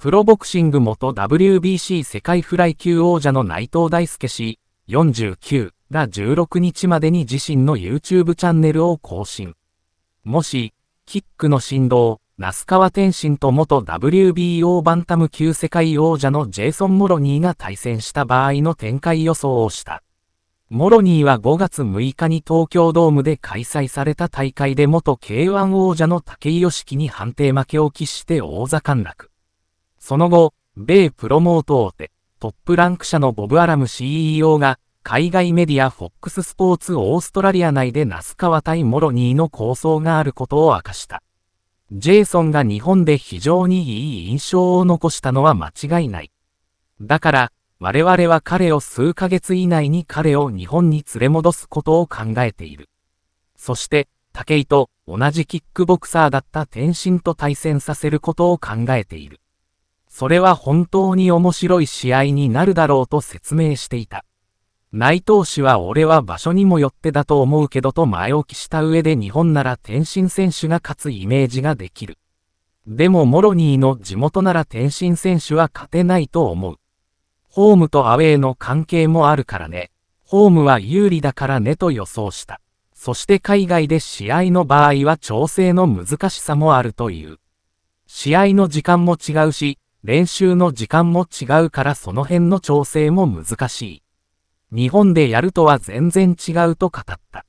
プロボクシング元 WBC 世界フライ級王者の内藤大輔氏、49が16日までに自身の YouTube チャンネルを更新。もし、キックの振動、那須川天心と元 WBO バンタム級世界王者のジェイソン・モロニーが対戦した場合の展開予想をした。モロニーは5月6日に東京ドームで開催された大会で元 K1 王者の武井良樹に判定負けを喫して王座陥落。その後、米プロモート大手、トップランク社のボブ・アラム CEO が、海外メディア FOX スポーツオーストラリア内で那須川対モロニーの構想があることを明かした。ジェイソンが日本で非常にいい印象を残したのは間違いない。だから、我々は彼を数ヶ月以内に彼を日本に連れ戻すことを考えている。そして、武井と同じキックボクサーだった天心と対戦させることを考えている。それは本当に面白い試合になるだろうと説明していた。内藤氏は俺は場所にもよってだと思うけどと前置きした上で日本なら天心選手が勝つイメージができる。でもモロニーの地元なら天心選手は勝てないと思う。ホームとアウェーの関係もあるからね。ホームは有利だからねと予想した。そして海外で試合の場合は調整の難しさもあるという。試合の時間も違うし、練習の時間も違うからその辺の調整も難しい。日本でやるとは全然違うと語った。